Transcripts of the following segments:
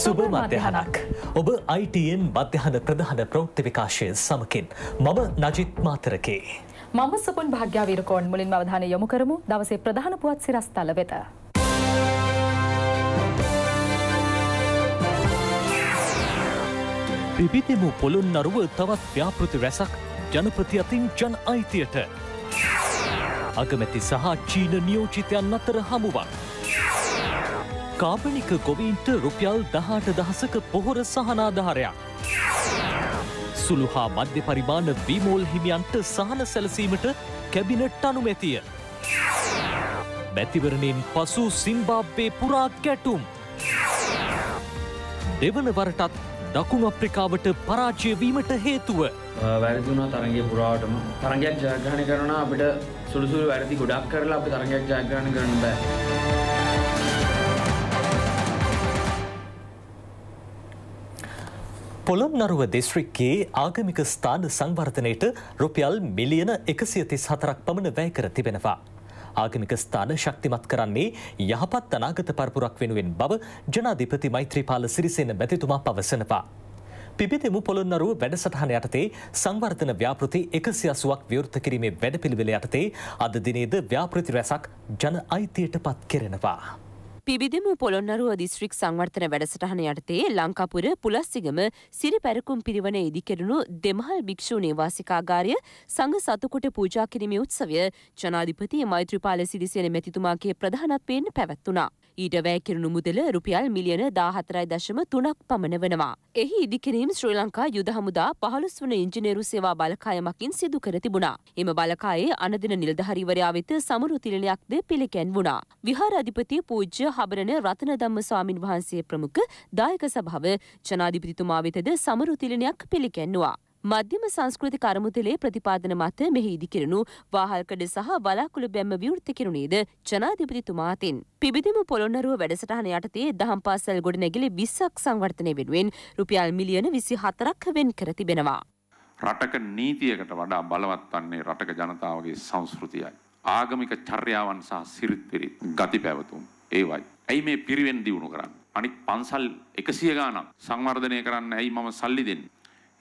සුබ මධ්‍යහනක් ඔබ ITN මධ්‍යහන ප්‍රධාන ප්‍රෞත්ති විකාශය සමකින් මම නජිත් මාතරකේ. මම සුපන් භාග්‍යාවීරකෝන් මුලින් අවධානය යොමු කරමු දවසේ ප්‍රධාන පුවත් සිරස්ථල වෙත. පිබිතිමු පොළුන් නරුව තවත් ව්‍යාපෘති රැසක් ජනප්‍රති අතින් ජන අයිතියට. අගමැති සහ චීන නියෝජිතයන් අතර හමුවක්. කාපනික ගොවීන්ට රුපියල් දහට දහසක පොහොර සහනාධාරයක්. සුළු හා මධ්‍ය පරිමාණ වීමෝල් හිමියන්ට සහන සැලසීමට කැබිනට් අනුමැතිය. මැතිවරණයෙන් පසු සිම්බාබ්වේ පුරා ගැටුම්. දෙවන වරටත් දකුණු අප්‍රිකාවට පරාජයවීමට හේතුව. වැරදිුණා තරගේ පුරාටම තරගයක් ජයග්‍රහණ කරන අපිට සුළුසුළු වැරදි ගොඩක් කරලා අප තරගයක් ජයග්‍රහණ කරන්න බෑ. පොළොන්නරුව දිස්ත්‍රික්කයේ ආගමික ස්ථාන සංවර්ධනයට රුපියල් මිලියන එකසිය තිස් හතරක් පමණ වැය කර තිබෙනවා. ආගමික ස්ථාන ශක්තිමත් කරන්නේ යහපත් අනාගත පරපුරක් වෙනුවෙන් බව ජනාධිපති මෛත්‍රීපාල සිරිසේන මැතිතුමා පවසනවා. පිබිදෙමු පොළොන්නරුව වැඩසටහන යටතේ සංවර්ධන ව්‍යාපෘති එකසි අසුවක් විවෘත කිරීමේ වැඩපිළිවෙල යටතේ අද දිනේද ව්‍යාපෘති රැසක් ජන අයිතියට පත් කෙරෙනවා. පිවිදමු පොළොන්නරුව දිස්ත්‍රික් සංවර්තන වැඩසටහන යටතේ ලංකාපුර පුලස්සිගම සිරි පැරකුම් පිරිවන ඉදිකෙරුණු දෙමහල් භික්‍ෂූ නිවාසිකාගාරය සඟ සතුකොට පූජා කිරීම උත්සවය ජනාධිපති මෛත්‍රපාල සිරිසයන මැතිතුමාගේ ප්‍රධානත්වයෙන් පැවැත්වනා. ඊට වැය කිරුණු මුදල රුපියල් මිලියන දාහතරයි දශම තුනක් පමණ වනවා. එහි ඉදිකිරීම් ශ්‍රී ලංකා යුද හමුදා පහළුස් වන ඉංජිනේරු සේවා බලකායමකින් සිදු කර තිබුණා. එම බලකායේ අනදින නිලධහරිවරයා වෙත සමරු තිලනයක්ද පිළිකැන් වුණා. විහාර අධිපති පූජ්‍ය හබරන රතනදම්ම ස්වාමින් වහන්සේ ප්‍රමුඛ දායක සභාව ජනාධිපතිතුමා වෙතද සමරු තිලනයක් පිළිකැන්වා. මධ්‍යම සංස්කෘතික අරමුදලේ ප්‍රතිපාදන මත මෙහි ඉදිකිරුණු වාහල්කඩ සහ වලාකුළු බැම්ම විවෘත කිරුණේද ජනාධිපතිතුමා අතින්. පිබිදිම පොළොන්නරුව වැඩසටහන යටතේ දහම් පාසල් ගොඩනැගිලි 20ක් සංවර්ධනය වෙනුවෙන් රුපියල් මිලියන 24ක් වෙන් කර තිබෙනවා. රටක නීතියකට වඩා බලවත් වන්නේ රටක ජනතාවගේ සංස්කෘතියයි. ආගමික චර්යාවන් සහ සිරිත් පිරිත් ගති පැවතුම් ඒවයි. ඇයි මේ පිරිවෙන් දියුණු කරන්න. අනික් පන්සල් එකසිය ගානක් සංවර්ධනය කරන්න ඇයි මම සල්ලි දෙන්නේ.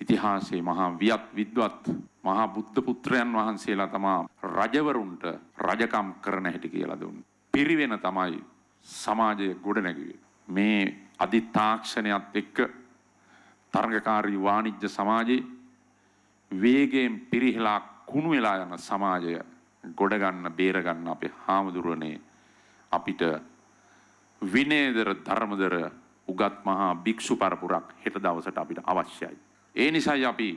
ඉතිහාසයේ මහා වියත් විද්වත් මහා බුද්ධ පුත්‍රයන් වහන්සේලා තමා රජවරුන්ට රජකම් කරන හැටි කියලා දුන්නේ. පිරිවෙන තමයි සමාජය ගොඩනැගුවේ. මේ අධි තාක්ෂණයත් එක්ක තරඟකාරී වාණිජ්‍ය සමාජයේ වේගයෙන් පිරිහෙලා කුණු වෙලා යන සමාජය ගොඩගන්න බේරගන්න අපේ හාමුදුරනේ අපිට විනේදර ධර්මදර උගත් මහා භික්ෂු පරපුරක් හෙට දවසට අපිට අවශ්‍යයි. ඒ නිසයි අපි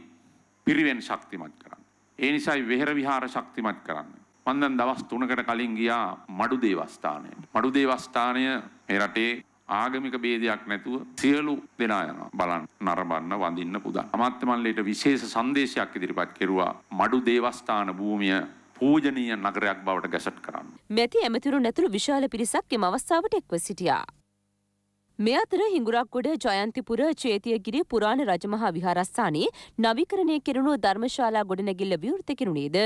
පිරිවෙන් ශක්තිමත් කරන්න. ඒ නිසයි වෙහෙර විහාර ශක්තිමත් කරන්න. මන්දන් දවස් තුනකට කලින් ගියා මඩු දේවස්ථානයට. මඩු දේවස්ථානය මේ රටේ ආගමික බේදයක් නැතුව සියලු දෙනා යනවා බලන්න නරඹන්න වඳින්න පුදා. අමාත්‍ය මණ්ඩලයට විශේෂ සංදේශයක් ඉදිරිපත් කෙරුවා මඩු දේවස්ථාන භූමිය පූජනීය නගරයක් බවට ගැසට් කරන්න. මෙති ඇමතිරු නැතුළු විශාල පිරිසක් එම අවස්ථාවට එක්ව සිටියා. මේ අතර හිඟුරක්ගොඩ ජයන්තිපුර චේතියගිරි පුරාණ රජමහා විහාරස්ථානයේ නවීකරණය කෙරුණු ධර්මශාලා ගොඩනැගිල්ල විවෘත කෙරුණේද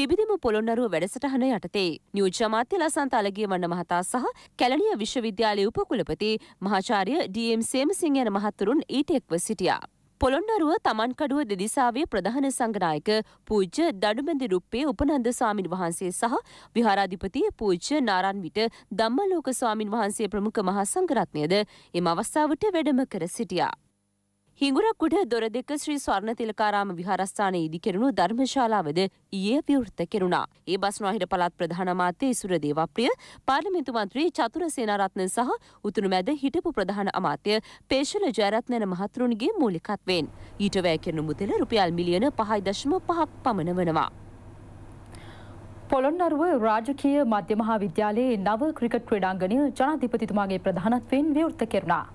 පිබිදිම පොළොන්නරුව වැඩසටහන යටතේ නියෝජ්‍ය අමාත්‍ය ලසන්ත අලගිය වන්න මහතා සහ කැලණිය විශ්වවිද්‍යාලයේ උපකුලපති මහාචාර්ය ඩී.එම්. සේමසිංහ යන මහතුරුන් ඊට එක්ව සිටියා. පොළොන්නරුව තමන්කඩුව දෙදිසාවේ ප්‍රධාන සංගනායක පූජ්‍ය දඩුමැදි රුප්පේ උපනන්ද ස්වාමින් වහන්සේ සහ විහාරාධිපති පූජ්‍ය නාරන්විට ධම්මලෝක ස්වාමින් වහන්සේ ප්‍රමුඛ මහා සංඝරත්නයද එම අවස්ථාවට වැඩම කර සිටියා. හිඟුරක්ගුඩ දොරදෙක ශ්‍රී ස්වර්ණ තිලකාරාම විහාරස්ථානයේ ඉදිකෙරුණු ධර්මශාලාවද ඊයේ විවෘත කෙරුණා. ඒ බස්නාහිර පළාත් ප්‍රධාන අමාත්‍ය ඉසුර දේවප්‍රිය, පාර්ලිමේන්තු මන්ත්‍රී චතුර සේනාරත්න සහ උතුරු මැද හිටපු ප්‍රධාන අමාත්‍ය පේෂල ජයරත්නන මහතුරුන්ගේ මූලිකත්වයෙන් ඊට වැය කෙරෙන මුදල රුපියල් මිලියන 5.5ක් පමණ වෙනවා. පොළොන්නරුව රාජකීය මධ්‍ය මහා විද්‍යාලයේ නව ක්‍රිකට් ක්‍රීඩාංගණය ජනාධිපතිතුමාගේ ප්‍රධානත්වයෙන් විවෘත කෙරුණා.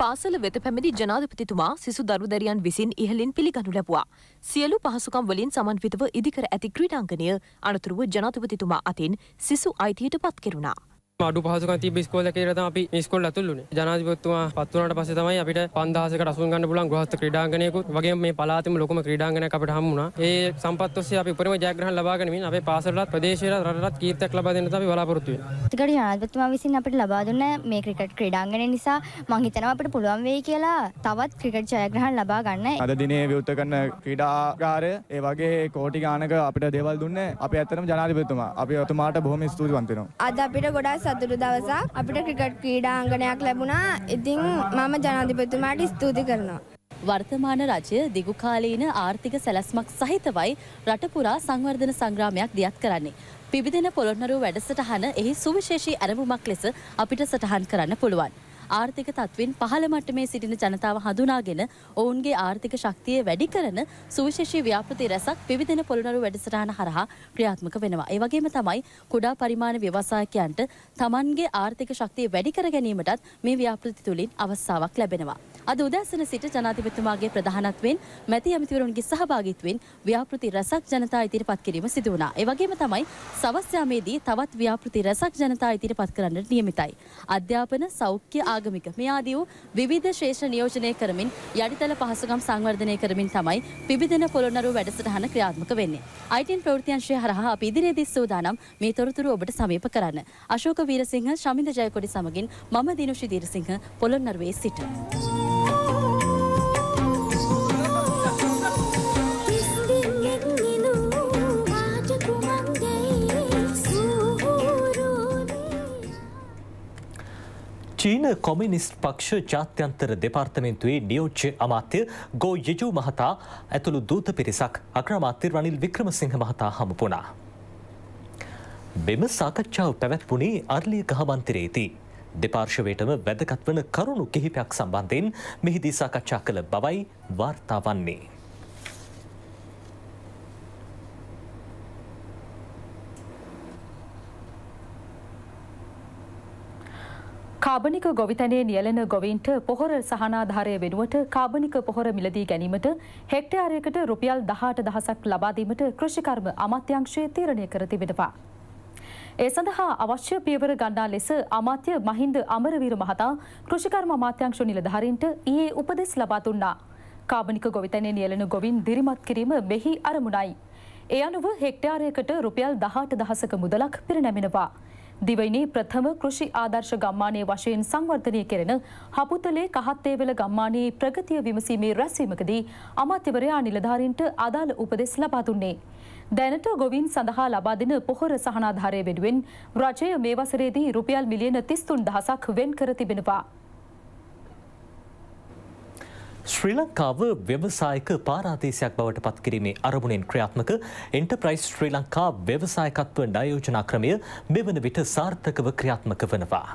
පාසල වෙත පැමිණි ජනාධිපතිතුමා සිසු දරු දැරියන් විසින් ඉහලින් පිළිගනු ලැබුවා. සියලු පහසුකම් වලින් සමන්විතව ඉදිකර ඇති ක්‍රීඩාංගණය අනතුරුව ජනාධිපතිතුමා අතින් සිසු අයිතියට පත් කෙරුණා. අඩු පහසුක තිබ ස්කෝල කියරත අපි ස්කොල් ඇතුල්ලන ජනාධපත්තුවා පත්වනට පස තමයි අපිට පන්දහසක රසුන්ගන්න පුලන් ගොහත් ක්‍රඩාගනයකුත් වගේ මේ පලාතිම ලොකම ක්‍රඩාගන අපට හම්මුණ ඒ සම්පත්වසේ අපි පරම ජයග්‍රහ ලබාගනමින් අපේ පාසරලත් ප්‍රදේශය රටත් කීර්තක් ලබදන අපි බලාපොරත්තු තිකට ජනාධපත්තුමා විසින් අපට ලබාදුන්න මේ ක්‍රිකට් ක්‍රඩාගන නිසා මංහිතන අපට පුළුවන් වෙයි කියලා තවත් ක්‍රිකට් ජයග්‍රහන් ලබා ගන්න අද දිනේ විවෘත්තකන්න ක්‍රඩාගාරය ඒ වගේ කෝටි ගානක අපිට දෙවල් දුන්න අප ඇතනම ජනාධපතුමා අපි ඔතුමාට බොහම ස්තුතිවන්තෙනවා අද අපිට ගොඩා සතුරු දවසක් අපිට ක්‍රිකට් ක්‍රීඩාංගණයක් ලැබුණා. ඉතින් මම ජනාධිපතිතුමාට ස්තුති කරනවා. වර්තමාන රජය දිගුකාලීන ආර්ථික සැලැස්මක් සහිතවයි රටපුරා සංවර්ධන සංග්‍රාමයක් දියත් කරන්නේ. පිබිදෙන පොළොන්නරුව වැඩසටහන එහි සුවිශේෂී ඇරඹුමක් ලෙස අපිට සටහන් කරන්න පුළුවන්. ආර්ථික තත්ත්වෙන් පහළ මට්ටමේ සිටින ජනතාව හඳුනාගෙන ඔවුන්ගේ ආර්ථික ශක්තිය වැඩි කරන සුවිශේෂී ව්‍යාපෘති රැසක් විවිධ පොළොනරු වැඩසටහන හරහා ක්‍රියාත්මක වෙනවා. ඒ වගේම තමයි කුඩා පරිමාණ ව්‍යවසායකයන්ට තමන්ගේ ආර්ථික ශක්තිය වැඩි කර ගැනීමටත් මේ ව්‍යාපෘති තුලින් අවස්ථාවක් ලැබෙනවා. අද උදෑසන සිට ජනාධිපතිතුමාගේ ප්‍රධානත්වයෙන් මැති ඇමතිවරුන්ගේ සහභාගිත්වයෙන් ව්‍යාපෘති රැසක් ජනතා ඉදිරිපත් කිරීම සිදු වුණා. ඒ වගේම තමයි සවස් යාමේදී තවත් ව්‍යාපෘති රැසක් ජනතා ඉදිරිපත් කරන්නට නියමිතයි. අධ්‍යාපන සෞඛ්‍ය ආගමික මේ ආදී වූ විවිධ ශේෂ නියෝජනය කරමින් යටිතල පහසුකම් සංවර්ධනය කරමින් තමයි පිබිදෙන පොළොන්නරුව වැඩසටහන ක්‍රියාත්මක වෙන්නේ. ITN ප්‍රවෘත්තිංශය හරහා අපි ඉදිරියේදී සූදානම් මේ තොරතුරු ඔබට සමීප කරන්න. අශෝක වීරසිංහ, ශමින්ද ජයකොඩි සමගින් මම දිනුෂි දීරසිංහ පොළොන්නරුවේ සිටිනවා. චීන කොමිනිස්ට් පක්ෂ ජාත්‍යන්තර දෙපාර්තමෙන්න්තුවේ නියෝච්ච අමාත්‍ය ගෝ යජු මහතා ඇතුළු දූත පිරිසක් අක්‍රමාත්‍ය රනිල් වික්‍රමසිංහ මහතා හමුපුුණා. මෙම සාකච්ඡාව පැවැත්පුුණේ අර්ලිය ගහමන්තරේති. දෙපාර්ශවයටම වැදගත්වන කරුණු කිහිපයක් සම්බන්ධයෙන් මෙහිදී සාකච්ඡා කළ බවයි වාර්තා වන්නේ. කාබනික ගොවිතැනේ නියලෙන ගොවින්ට පොහොර සහනාධාරය වෙනුවට කාබනික පොහොර මිලදී ගැනීමට හෙක්ටයාරයකට රුපියල් දහට දහසක් ලබාදීමට කෘෂිකර්ම අමත්‍යංශය තීරණය කර තිබෙනවා. ඒ සඳහා අවශ්‍ය පියවර ගන්නා ලෙස අමාත්‍ය මහින්ද අමරවීර මහතා කෘෂිකර්ම අමාත්‍යංශ නිලධාරීන්ට ඊයේ උපදෙස් ලබා දුන්නා. කාබනික ගොවිතැනේ නියලෙන ගොවින් දිරිමත් කිරීම මෙහි අරමුණයි. ඒ අනුව හෙක්ටයාරයකට රුපියල් දහට දහසක මුදලක් පිරිනැමෙනවා. දිවයිනේ ප්‍රථම කෘෂි ආදර්ශ ගම්මානය වශයෙන් සංවර්ධනය කෙරෙන හපුතලේ කහත්තේවල ගම්මානයේ ප්‍රගතිය විමසීමේ රැස්වීමකදී අමාත්‍යවරයා නිලධාරීන්ට අදාළ උපදෙස් ලබා දුන්නේ. දැනට ගොවින් සඳහා ලබා දෙන පොහොර සහනාධාරය වෙනුවෙන් රජය මේ වසරේදී රුපියල් මිලියන තිස්තුන් දහසක් වෙන් කර තිබෙනවා. ශ්‍රී ලංකාව ව්‍යවසායක පාරාදේශයක් බවට පත්කිරීමේ අරමුණෙන් ක්‍රියාත්මක එන්ටර්ප්‍රයිස් ශ්‍රී ලංකා ව්‍යවසායකත්ව ඩයෝජනා ක්‍රමය මෙවන විට සාර්ථකව ක්‍රියාත්මක වනවා.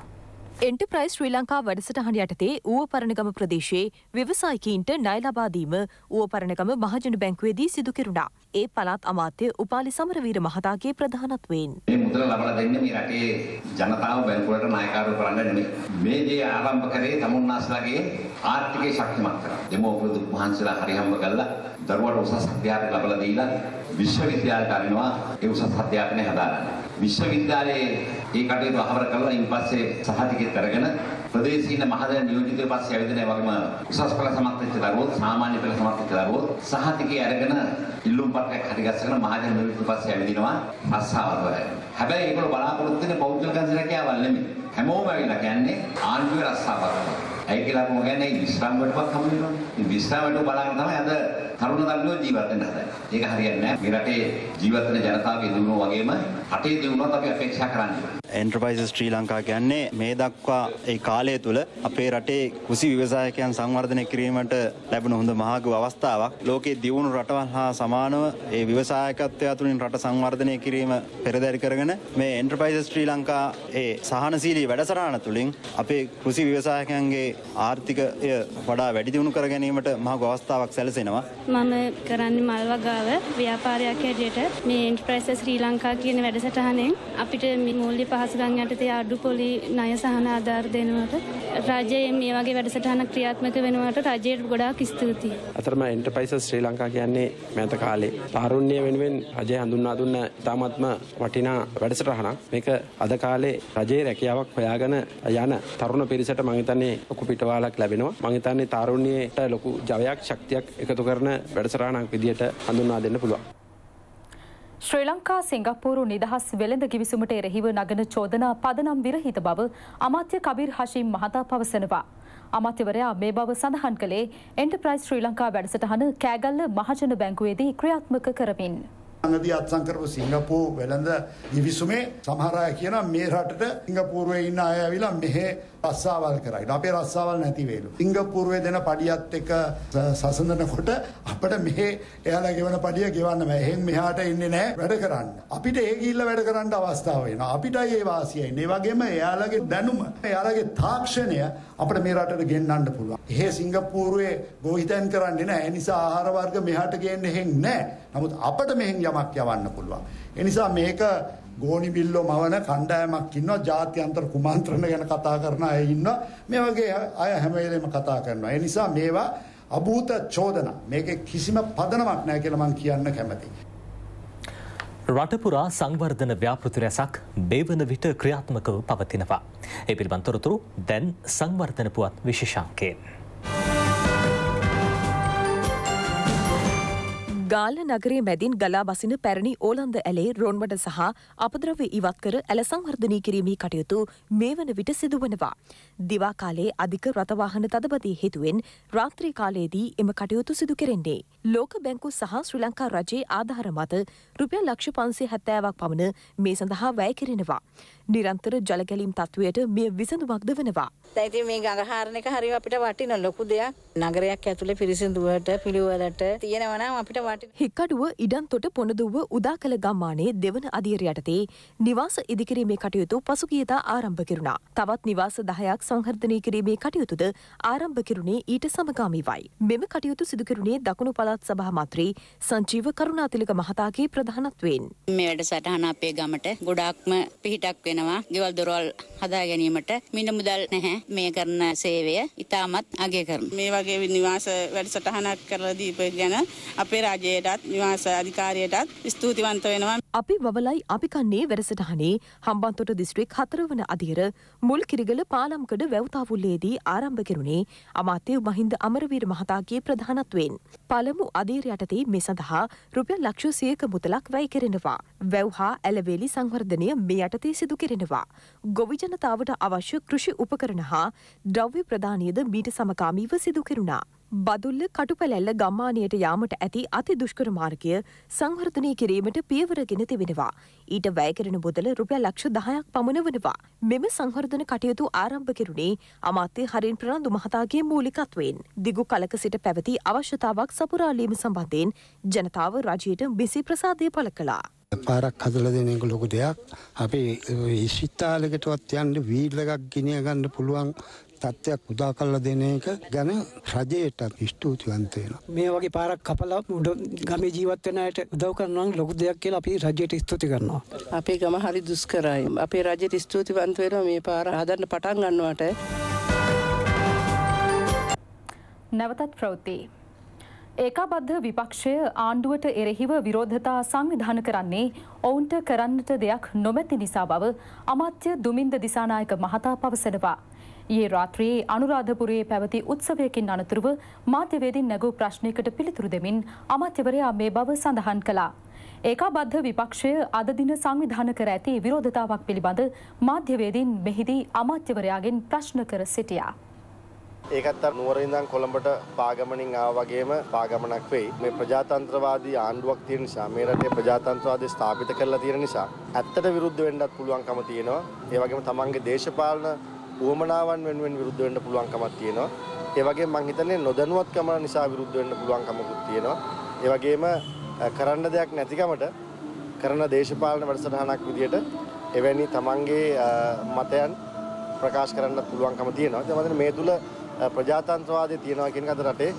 එන්ටප්‍රයිස් ශ්‍රී ලංකා වැඩසටහන යටතේ ඌව පරණගම ප්‍රදේශයේ ව්‍යවසායිකීන්ට ණය ලබාදීම ඌව පරණගම මහජන බැංකුවේදී සිදු කෙරුණා. ඒ පළාත් අමාත්‍ය උපාලි සමරවීර මහතාගේ ප්‍රධානත්වයෙන්. මේ මුදල ලබා දෙන්නේ මේ රටේ ජනතාව බැංකුවලට නායකත්වය කරන්න නෙමෙයි. මේ දේ ආරම්භ කරේ තමුන්නාස්ලාගේ ආර්ථිකය ශක්තිමත් කරලා. දෙමෝපියදු මහන්සිලා හරියම්ම කළා. දරුවන්ට උසස් අධ්‍යාපනය ලබා දීලා විශ්වවිද්‍යාලයට අරිනවා ඒ උසස් අධ්‍යාපනය හදාගන්න. විශ්වවිද්‍යාලයේ ඒ කටයුතු අහවර කළා. ඉන් පස්සේ සහතිකය කරගෙන ප්‍රදේශීන මහදැන නියෝජිතය පස්සේ ඇවිදින ඒ වගේම උසස් පෙළ සමත්වෙච්ච දරුවෝත් සාමාන්‍ය පෙළ සමත්වෙච්ච දරුවෝත් සහතිකය අරගෙන ඉල්ලුම් පත්‍රයක් හරිගස්සගෙන මහදැන නියෝජිතය පස්සේ ඇවිදිනවා රස්සාවල් හැබැයි ඒගොල්ලෝ බලාපොරොත්තු වෙන්නේ පෞද්ගලික සංරක්‍යාවල් නෙමෙයි. හැමෝම ඇවිල්ලා කියන්නේ ආණ්ඩුවේ රස්සාවක් කරනවා. ඇයි කියලා අපි මොකන්නේ විස්රාම වලටවත් හමු වෙනවනේ. ඉතින් විස්රාම වලට බලන්න තමයි අද තරුණ තරුණියෝ ජීවත් වෙන්න හදන්නේ. ඒක හරියන්නේ නැහැ. මේ රටේ ජීවත් වෙන ජනතාවගේ දිනුවා වගේම රටේ දිනුවාත් අපි අපේක්ෂා කරන්නේ. එන්ට්‍රපයිස ශ්‍රී ලංකා කියන්නේ මේ දක්වා ඒ කාලය තුළ අපේ රටේ කුසි විවසායකයන් සංවර්ධනය කිරීමට ලැබුණ හොඳ මහග අවස්ථාවක් ලෝකයේ දියුණු රටවල් හා සමානව ඒ විවසායකත්වය තුළින් රට සංවර්ධනය කිරීම පෙරදැරි කරගෙන මේ එන්ට්‍රපයිස ශ්‍රී ලංකා ඒ සහනශීලී වැඩසරාණ තුළින් අපේ කෘසි විවසායකයන්ගේ ආර්ථිකය වඩා වැඩිදිුණු කර ගැනීමට මහග අවස්ථාවක් සැලසෙනවා. මම කරන්න මල්වගාව ව්‍යාපාරයක් ඇඩයට මේ එන්ට්‍රපයිස ශ්‍රී ලංකා කියන වැඩසටහනෙන් අපිට මූල්ලි පහ පහසුකම් යටතේ අඩුපොලි ණය සහන ආධාර දෙනවට රජයේ මේ වගේ වැඩසටහන ක්‍රියාත්මක වෙනවට රජයට ගොඩාක් ස්තුතියි. අතරම එන්ටර්ප්‍රයිසස් ශ්‍රී ලංකා කියන්නේ මෑත කාලේ තාරුණ්‍ය වෙනුවෙන් රජය හඳුන්වා දුන්න ඉතාමත්ම වටිනා වැඩසටහනක්. මේක අද කාලේ රජයේ රැකියාවක් හොයාගෙන යන තරුණ පිරිසට මම හිතන්නේ ලොකු පිටවහලක් ලැබෙනවා. මම හිතන්නේ තාරුණ්‍යයට ලොකු ජවයක් ශක්තියක් එකතු කරන වැඩසටහනක් විදිහට හඳුන්වා දෙන්න පුළුවන්. ශ්‍රී ලංකා සිංගප්පූරු නිදහස් වෙළඳ කිවිසුමට එරෙහිව නගන චෝදනා පදනම් විරහිත බව අමාත්‍ය කබීර් හෂීම් මහතා පවසනවා. අමාත්‍යවරයා මේ බව සඳහන් කළේ එන්ටර්ප්‍රයිස් ශ්‍රී ලංකා වැඩසටහන කෑගල්ල මහජන බැංකුවේදී ක්‍රියාත්මක කරමින්. අඟදී අත්සන් කරපු සිංගපූර් වෙළඳ ඉවිසුමේ සමහර අය කියන මේ රටට සිංගපූරුවේ ඉන්න අය ඇවිල්ලා මෙහි රස්සාවල් කරයි. අපේ රස්සාවල් නැති වේලු. සිංගප්පූරුවේ දෙන පඩියත් එක සසඳනකොට අපිට මෙහෙ එයාලා ගෙවන පඩිය ගෙවන්න බෑ. එහෙන් මෙහාට එන්නේ නැහැ වැඩ කරන්න. අපිට ඒ ගිහිල්ලා වැඩ කරන්න අවස්ථාව එනවා. අපිටයි ඒ වාසිය එන්නේ. ඒ වගේම එයාලගේ දැනුම, එයාලගේ තාක්ෂණය අපිට මේ රටට ගෙන්නන්න පුළුවන්. එහෙ සිංගප්පූරුවේ ගෝහිතැන් කරන්නේ නැහැ. ඒ නිසා ආහාර වර්ග මෙහාට ගේන්නේ එහෙන් නැහැ. නමුත් අපිට මෙහෙන් යමක් යවන්න පුළුවන්. ඒ නිසා මේක ගෝනිබිල්ලෝ මවන කණ්ඩායමක් ඉන්නවා ජාත්‍යන්තර කුමන්ත්‍රණ ගැන කතා කරන අය ඉන්නවා මේ වගේ අය හැම වෙලේම කතා කරනවා. ඒ නිසා මේවා අභූත චෝදනා. මේකේ කිසිම පදනමක් නැහැ කියලා මම කියන්න කැමතියි. රටපුරා සංවර්ධන ව්‍යාපෘති රැසක් බේවන විට ක්‍රියාත්මකව පවතිනවා. ඒ පිළිබඳ තොරතුරු දැන් සංවර්ධන පුවත් විශේෂාංකයෙන්. ගාල නගරේ මැදින් ගලා බසින පැරණි ඕලන්ද ඇලේ රොන්වඩ සහ අපද්‍රව්‍ය ඉවත් කර ඇල සංවර්ධනය කිරීමේ කටයුතු මේ වන විට සිදුවනවා. දිවා කාලේ අධික රථවාහන තදබදී හේතුවෙන් රාත්‍රී කාලයේදී එම කටයුතු සිදු කෙරෙන්නේ. ලෝක බැංකු සහ ශ්‍රී ලංකා රජයේ ආධාර මත රුපියල් ලක්ෂ පන්සේ හැත්තෑවක් පමණ මේ සඳහා වැය කෙරෙනවා. නිරන්තර ජලගැලීම් තත්ත්වයට මෙය විසඳුමක්ද වනවා. ඇති මේ ගඟහාරණක හරි අපිට වටින ලොකු දෙයක් නගරයක් ඇතුළේ පිරිසිදුවට පිළිවලට තියෙනවනම් අපිට වට හික්කඩුව ඉඩන්තොට පොනදුව උදා කළ ගම්මානයේ දෙවන අධියර යටතේ නිවාස ඉදිකිරීමේ කටයුතු පසුගියදා ආරම්භ කෙරුණා. තවත් නිවාස දහයක් සංහර්ධනය කිරීමේ කටයුතුද ආරම්භ කෙරුණේ ඊට සමගාමීවයි. මෙම කටයුතු සිදු කෙරුණේ දකුණු පළාත් සභා මන්ත්‍රී සංජීව කරුණාතිලක මහතාගේ ප්‍රධානත්වයෙන්. මේ වැඩසටහන අපේ ගමට ගොඩාක්ම පිහිටක් වෙනවා. ගෙවල් දොරවල් හදා ගැනීමට මින මුදල් නැහැ. මේ කරන සේවය ඉතාමත් අගය කරනවා. මේ වගේ නිවාස වැඩසටහනක් කරලා දීප ගැන අපේ රාජ්‍ය මණ්ඩලයටත් නිවාස අධිකාරියටත් ස්තුතිවන්ත වෙනවා. අපි වවලයි අපි කන්නේ වැඩසටහනේ හම්බන්තොට දිස්ත්‍රික් හතරවන අධීර මුල් කිරිගල පාලම්කඩ වැව්තාවුල්ලේදී ආරම්භ කෙරුණේ අමාත්‍ය මහින්ද අමරවීර මහතාගේ ප්‍රධානත්වයෙන්. පළමු අධීර යටතේ මේ සඳහා රුපියල් ලක්ෂ සියක මුදලක් වැය කෙරෙනවා. වැව් හා ඇලවේලි සංවර්ධනය මේ යටතේ සිදු කෙරෙනවා. ගොවි ජනතාවට අවශ්‍ය කෘෂි උපකරණ හා ද්‍රව්‍ය ප්‍රදානයද මීට සමකාමීව සිදු කෙරුණා. බදුල්ල කටුපැලැල්ල ගම්මානයට යාමට ඇති අති දුෂ්කර මාර්ගය සංවර්ධනය කිරීමට පියවරගෙන තිබෙනවා. ඊට වැයකරන බොදල රුපියල් ලක්ෂ දහයක් පමණ වනවා. මෙම සංවර්ධන කටයුතු ආරම්භ කෙරුණේ අමාත්‍ය හරින් ප්‍රනාන්දු මහතාගේ මූලිකත්වයෙන්. දිගු කලක සිට පැවති අවශ්‍යතාවක් සපුරාලීම සම්බන්ධයෙන් ජනතාව රජයට බිසි ප්‍රසාදය පළ කළා. පාරක් හදල දෙනක ලොකු දෙයක් අපේ ඉස්විතාලකටවත් යන්න වීල්ලකක් ගෙනය ගන්න පුළුවන් තත්ත්වයක් උදා කරලා දෙන එක ගැන රජයට ස්තුතිවන්ත වෙනවා. මේ වගේ පාරක් කපලා උඩ ගමේ ජීවත් වෙන අයට උදව් කරනවා නම් ලොකු දෙයක් කියලා අපි රජයට ස්තුති කරනවා. අපේ ගම හරි දුෂ්කරයි. අපේ රජයට ස්තුතිවන්ත වෙනවා මේ පාර හදන්න පටන් ගන්නවට. නැවතත් ප්‍රවෘත්ති ඒකාබද්ධ විපක්ෂය ආණ්ඩුවට එරෙහිව විරෝධතා සංවිධාන කරන්නේ ඔවුන්ට කරන්නට දෙයක් නොමැති නිසා බව අමාත්‍ය දුමින්ද දිසානායක මහතා පවසනවා. ඊයේ රාත්‍රියේ අනුරාධපුරයේ පැවති උත්සවයකින් අනතුරුව මාධ්‍යවේදින් නැගූ ප්‍රශ්නයකට පිළිතුරු දෙමින් අමාත්‍යවරයා මේ බව සඳහන් කළා. ඒකාබද්ධ විපක්ෂය අද දින සංවිධාන කර ඇති විරෝධතාවක් පිළිබඳ මාධ්‍යවේදීන් මෙහිදී අමාත්‍යවරයාගෙන් ප්‍රශ්න කර සිටියා. ඒකත් අර නුවරින්දන් කොළඹට පාගමනින් ආවා වගේම පාගමනක් වෙයි. මේ ප්‍රජාතන්ත්‍රවාදී ආණ්ඩුවක් තියෙන නිසා මේ රටේ ප්‍රජාතන්ත්‍රවාදය ස්ථාපිත කරලා තියෙන නිසා ඇත්තට විරුද්ධ වෙන්නත් පුළුවන්කම තියෙනවා. ඒ වගේම තමන්ගේ දේශපාලන උවමනාවන් වෙනුවෙන් විරුද්ධ වෙන්න පුළුවන්කමක් තියෙනවා. ඒ වගේම මම හිතන්නේ නොදැනුවත්කම නිසා විරුද්ධ වෙන්න පුළුවන්කමකුත් තියෙනවා. ඒ වගේම කරන්න දෙයක් නැතිකමට කරන දේශපාලන වැඩසටහනක් විදියට එවැනි තමන්ගේ මතයන් ප්‍රකාශ කරන්න පුළුවන්කම තියෙනවා. ඒ වගේම මේ තුල ප්‍රජාතන්ත්‍රවාදය තියෙනවා කියන එක අද රටේ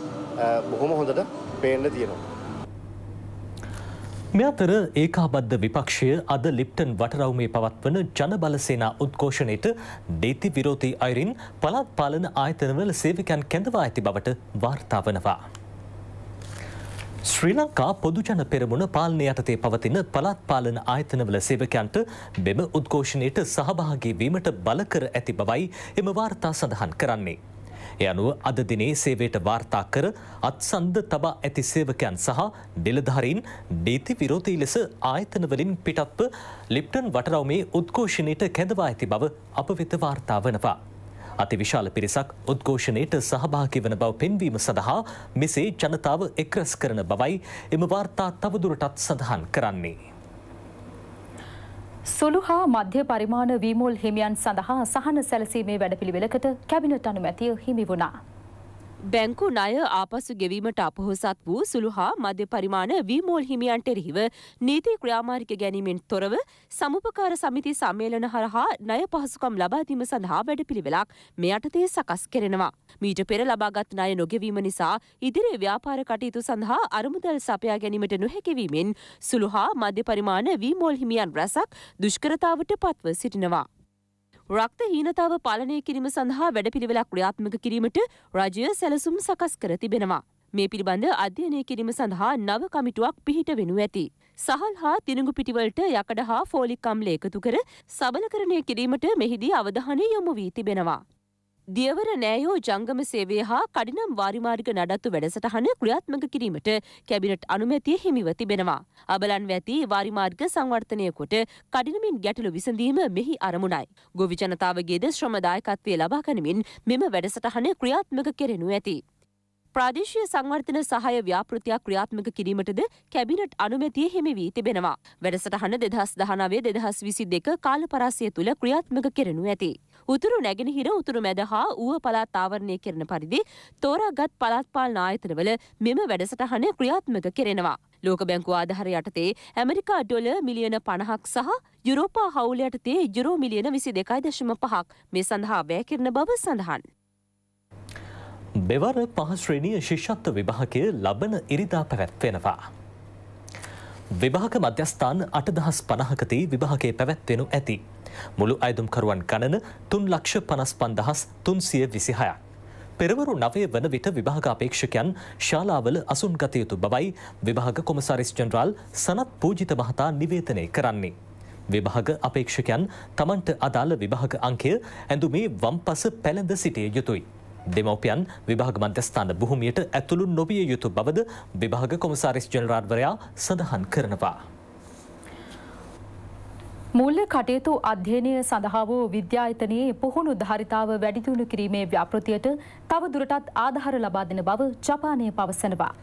බොහොම හොඳට පේන්න තියෙනවා. මෙ අතර ඒකාබද්ධ විපක්ෂය අද ලිප්ටන් වටරවුමේ පවත්වන ජනබලසේනා උද්ඝෝෂණයට දේති විරෝධී අයරින් පළත් පාලන ආයතනවල සේවකයන් කැඳවා ඇති බවට වාර්තාවනවා. ශ්‍රී ලංකා පොදුජන පෙරමුණ පාලනය යටතේ පවතින පළත් පාලන ආයතනවල සේවකයන්ට මෙම උද්ඝෝෂණයට සහභාගී වීමට බලකර ඇති බවයි එම වාර්තා සඳහන් කරන්නේ. එ අනුව අද දිනේ සේවයට වාර්තා කර අත්සන්ද තබා ඇති සේවකයන් සහ නිලධහරින් නීති විරෝධී ලෙස ආයතනවලින් පිටත්ව ලිප්ටන් වටරවමේ උද්ඝෝෂණයට කැඳවා ඇති බව අප වෙත වාර්තා වනවා. අති විශාල පිරිසක් උද්ඝෝෂණයට සහභාගි වන බව පෙන්වීම සඳහා මෙසේ ජනතාව එක්රස් කරන බවයි එම වාර්තා තවදුරටත් සඳහන් කරන්නේ. සුළු හා මධ්‍ය පරිමාණ වීමෝල් හිමියන් සඳහා සහන සැලසීමේ වැඩපිළිවෙලකට කැබිනට අනුමැතිය හිමි වුණා. බැංකු ණය ආපසු ගෙවීමට අපොහොසත් වූ සුළු හා මධ්‍ය පරිමාණ වීමෝල් හිමියන්ට එරෙහිව නීති ක්‍රියාමාර්ග ගැනීමෙන් තොරව සමුපකාර සමිති සම්මේලන හරහා ණය පහසුකම් ලබා දීම සඳහා වැඩපිළිවෙලක් මේ යටතේ සකස් කරනවා. මීට පෙර ලබාගත් ණය නොගෙවීම නිසා ඉදිරි ව්‍යාපාර කටයුතු සඳහා අරමුදල් සපයා ගැනීමට නොහැකි වීමෙන් සුළු හා මධ්‍ය පරිමාණ වීමෝල් හිමියන් රැසක් දුෂ්කරතාවට පත්ව සිටිනවා. රක්ත හීනතාව පාලනය කිරීම සඳහා වැඩපිළිවෙලක් ක්‍රියාත්මක කිරීමට රජය සැලසුම් සකස් කර තිබෙනවා. මේ පිළිබඳ අධ්‍යයනය කිරීම සඳහා නව කමිටුවක් පිහිට වෙනු ඇති. සහල් හා තිනුඟු පිටිවලට යකඩ හා ෆෝලික් අම්ල එකතු කර සබලකරණය කිරීමට මෙහිදී අවධානය යොමු වී තිබෙනවා. දියවර නෑයෝ ජංගම සේවය හා කඩිනම් වාරිමාර්ග නඩත්තු වැඩසටහන ක්‍රියාත්මක කිරීමට කැබිනට් අනුමැතිය හිමිව තිබෙනවා. අබලන් වැති වාරිමාර්ග සංවර්ධනය කොට කඩිනමින් ගැටලු විසඳීම මෙහි අරමුණයි. ගොවි ජනතාවගේද ශ්‍රමදායකත්වය ලබා ගනිමින් මෙම වැඩසටහන ක්‍රියාත්මක කෙරෙනු ඇති. ප්‍රාදේශය සංවර්ධන සහය ව්‍යාපෘතියක් ක්‍රියාත්මක කිරීමටද කැබිනට් අනුමැතිය හිමිවී තිබෙනවා. වැඩසටහන දෙදහස් දහනාවේ දෙදහස් විසි දෙක කාල පරාසය තුළ ක්‍රියාත්මක කෙරෙනු ඇති. උතුරු නැගෙනහිර උතුරු මැද හා ඌව පළාත් ආවරණය කරන පරිදි තෝරාගත් පළාත් පාලන ආයතනවල මෙම වැඩසටහන ක්‍රියාත්මක කෙරෙනවා. ලෝක බැංකු ආධහර යටතේ ඇමරිකා ඩොල මිලියන පණහක් සහ යුරෝපා හවුල යටතේ යුරෝ මිලියන විසි දෙකයි දශම පහක් මේ සඳහා වැය කරන බව සඳහන්. බෙවර පහශ්‍රණීය ශිෂත්ව විභාගය ලබන ඉරිදා පැවැත්වෙනවා. විභාග මධ්‍යස්ථාන අටදහස් පණහකතේ විභාගේ පැවැත්වෙනු ඇති. මුළු අයදුම්කරුවන් ගණන තුන් ලක්ෂ පනස් පන්දහස් තුන්සිය විසිහයක්. පෙරවරු නවය වන විට විභාග අපේක්ෂකයන් ශාලාවල අසුන් ගතයුතු බවයි විභාග කොමසාරිස් ජනරාල් සනත් පූජිත මහතා නිවේතනය කරන්නේ. විභාග අපේක්ෂකයන් තමන්ට අදාළ විභාග අංකය ඇඳුමේ වම්පස පැළඳ සිටිය යුතුයි. දෙමවපියන් විභාග මධ්‍යස්ථාන බොහොමියට ඇතුළු නොවිය යුතු බවද විභාග කොමසාරිස් ජනරාර්වරයා සඳහන් කරනවා. මුල්ල කටයුතු අධ්‍යයනය සඳහා වූ විද්‍යායතනයේ පුහුණු ධාරිතාව වැඩිදිුණු කිරීමේ ව්‍යාපෘතියට තව දුරටත් ආධහර ලබා දෙන බව ජපානය පවසනවා.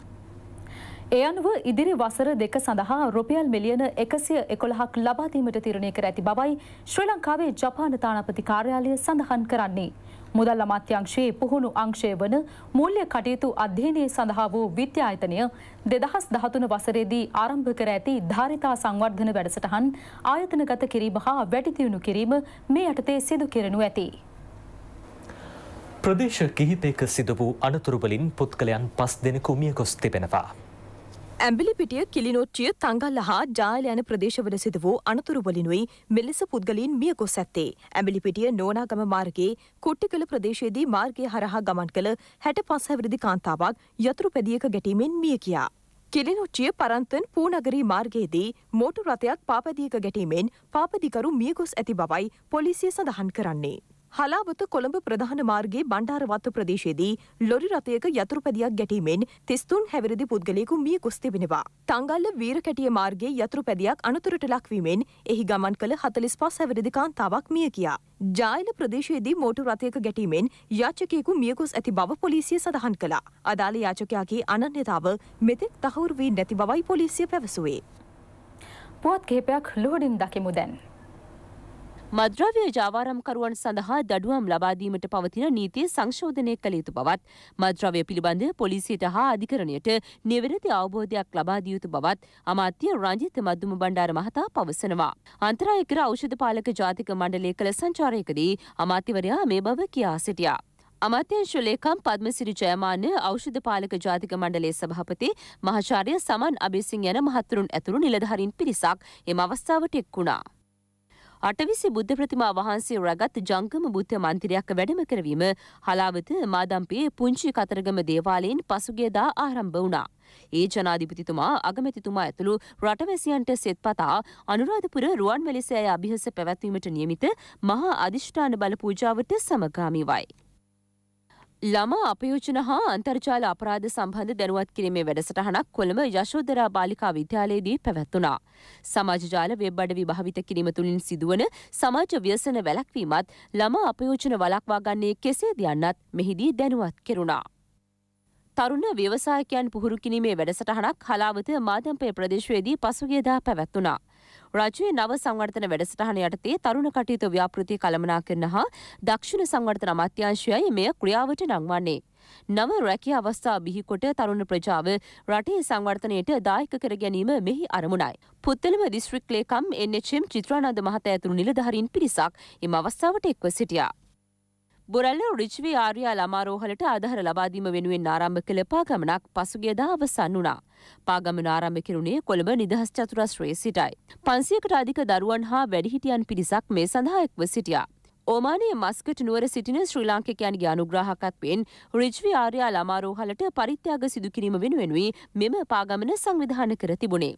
ඒ අනුව ඉදිරි වසර දෙක සඳහා රුපියල් මිලියන එකසිය එකොළහක් ලබාදීමට තිරණය කර ඇති බවයි ශ්‍රී ලංකාවේ ජපාන තානපති කාර්යාලය සඳහන් කරන්නේ. මුදල් අමාත්‍යංශයේ පුහුණු අංශය වන මූල්‍ය කටයුතු අධ්‍යයනය සඳහා වූ විද්‍යායතනය දෙදහස් දහතුන වසරේදී ආරම්භ කර ඇති ධාරිතා සංවර්ධන වැඩසටහන් ආයතනගත කිරීම හා වැඩිදියුණු කිරීම මේ යටතේ සිදු කරනු ඇති. ප්‍රදේශ කිහිපයක සිදු වූ අනතුරුවලින් පුද්ගලයන් පස් දෙනෙකු මියකොස් තිබෙනවා. ඇම්බිලිපිටිය කිලිනොච්චිය තංගල්ල හා ජායල යන ප්‍රදේශවල සිද වූ අනතුරුවලිනුයි මෙලෙස පුද්ගලින් මිය ගොස් ඇත්තේ. ඇඹිලිපිටිය නෝනාගම මාර්ගයේ කුට්ටිකළ ප්‍රදේශයේදී මාර්ගය හරහා ගමන් කළ හැට පස් හැවිරිදි කාන්තාවක් යතුරු පැදියක ගැටීමෙන් මිය ගියා. කිලිනොච්චිය පරන්තන් පූනගරී මාර්ගයේදී මෝටු රථයක් පාපදියක ගැටීමෙන් පාපදිකරු මියගොස් ඇති බවයි පොලිසිය සඳහන් කරන්නේ. හලාවත කොළඹ ප්‍රධාන මාර්ගයේ බණ්ඩාරවත්ත ප්‍රදේශයේදී ලොරි රථයක යතුරුපැදියක් ගැටීමෙන් තිස්තුන් හැවිරිදි පුද්ගලයෙකු මිය කුස් තිබෙනවා. තංගල්ල වීරකැටිය මාර්ගයේ යතුරුපැදියක් අනතුරට ලක්වීමෙන් එහි ගමන් කළ හතලිස් පස් හැවිරිදි කාන්තාවක් මිය කියා. ජායල ප්‍රදේශයේදී මෝටු රථයක ගැටීමෙන් යාචකයෙකු මියකුස් ඇති බව පොලිසිය සඳහන් කළා. අදාළ යාචකයාගේ අනන්‍යතාව මෙතෙක් තහවුරු වී නැති බවයි පොලිසිය පැවසුවේ. පුවත් කිහිපයක් ලුහුඩින් දකිමු දැන්. මද්‍රව්‍ය ජාවාරම් කරුවන් සඳහා දඩුවම් ලබාදීමට පවතින නීතිය සංශෝධනය කළ යුතු බවත් මද්‍රව්‍ය පිළිබඳ පොලිසියට හා අධිකරණයට නිවැරදි අවබෝධයක් ලබාදිය යුතු බවත් අමාත්‍ය රංජිත මද්දුම බණ්ඩාර මහතා පවසනවා. අන්තරාය කර ඖෂධ පාලක ජාතික මණ්ඩලය කළ සංචාරයකදී අමාත්‍යවරයා මේ බව කියා සිටියා. අමාත්‍යංශ ලේකම් පද්මසිරි ජයමාන ඖෂධ පාලක ජාතික මණ්ඩලයේ සභාපති මහාචාර්ය සමන් අබේසිංහ යන මහතුරුන් ඇතුළු නිලධාරීන් පිරිසක් එම අවස්ථාවට එක් වුණා. අටවිසි බුද්ධ ප්‍රතිමා වහන්සේ රගත් ජංගම බුද්ධ මන්තිරයක් වැඩම කරවීම හලාවත මාදම්පේ පුංචි කතරගම දේවාලයෙන් පසුගියදා ආරම්භ වුණා. ඒ ජනාධිපතිතුමා අගමැතිතුමා ඇතුළු රටවැසියන්ට සෙත්පතා අනුරාධපුර රුවන්වැලිසෑය අභිහස පැවැත්වීමට නියමිත මහා අධිෂ්ඨාන බල පූජාවට සමගාමීවයි. ළමා අපයෝජන හා අන්තර්ජාල අපරාධ සම්බන්ධ දැනුවත් කිරීමේ වැඩසටහනක් කොළඹ යශෝදරා බාලිකා විද්‍යාලයේදී පැවැත්වුණා. සමාජ ජාල වෙබ් අඩවි භාවිත කිරීම තුළින් සිදුවන සමාජ ව්‍යසන වැළැක්වීමත් ළමා අපයෝජන වළක්වා ගන්නේ කෙසේද යන්නත් මෙහිදී දැනුවත් කෙරුණා. තරුණ ව්‍යවසායකයන් පුහුරු කිරීමේ වැඩසටහනක් හලාවත මාදම්පේ ප්‍රදේශයේදී පසුගියදා පැවැත්වුණා. රජයේ නව සංවර්ධන වැඩසටහන යටතේ තරුණ කටයුතු ව්‍යාපෘති කළමනාකරණ හා දක්ෂිණ සංවර්ධන අමාත්‍යාංශයයි මෙය ක්‍රියාවට නංවන්නේ. නව රැකිය අවස්ථා බිහිකොට තරුණ ප්‍රජාව රටේ සංවර්ධනයට දායක කර ගැනීම මෙහි අරමුණයි. පුත්තලම දිස්ත්‍රික් ලේකම් එන්චම් චිත්‍රානන්ද මහතා ඇතුළු නිලධහරින් පිරිසක් එම අවස්ථාවට එක්ව සිටියා. බොරල්ල රිච්වි ආර්යාල අමාරෝහලට අදහර ලබාදීම වෙනුවෙන් ආරම්භ කළ පාගමනක් පසුගියදා අවසන් වුණා. පාගමන ආරම්භ කෙරුණේ කොළඹ නිදහස් චතුරස්‍රයේ සිටයි. පන්සියකට අධික දරුවන් හා වැඩිහිටියන් පිරිසක් මේ සඳහා එක්ව සිටියා. ඕමානයේ මස්කට නුවර සිටින ශ්‍රී ලාංකිකයන්ගේ අනුග්‍රහකත්වයෙන් රිච්වි ආර්යාල අමාරෝහලට පරිත්‍යාග සිදුකිරීම වෙනුවෙනුයි මෙම පාගමන සංවිධාන කර තිබුණේ.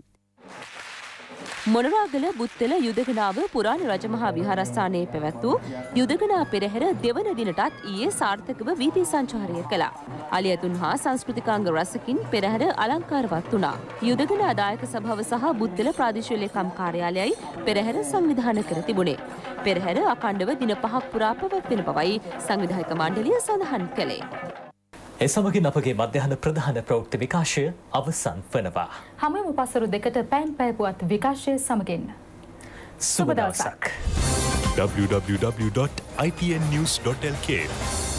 මොනරාගල බුත්තල යුදගනාව පුරාණ රජමහා විහාරස්ථානයේ පැවැත් වූ යුදගනා පෙරහැර දෙවන දිනටත් ඊයේ සාර්ථකව වීථී සංචාරය කළා. අලියතුන් හා සංස්කෘතිකාංග රසකින් පෙරහැර අලංකාරවත් වුණා. යුදගනා දායක සභාව සහ බුත්තල ප්‍රාදේශීය ලේකම් කාර්යාලයයි පෙරහැර සංවිධානය කර තිබුණේ. පෙරහැර අඛණ්ඩව දින පහක් පුරා පැවැත්වෙන බවයි සංවිධායක මණ්ඩලය සඳහන් කළේ. එසමගින් අපගේ මධ්‍යහන ප්‍රධාන ප්‍රෞක්ති විකාශය අවසන් වනවා. හමුවම පසරු දෙකට පැන් පැපුවත් විකාශය සමගින්. සුබදවසක්. www.ipnnews.lk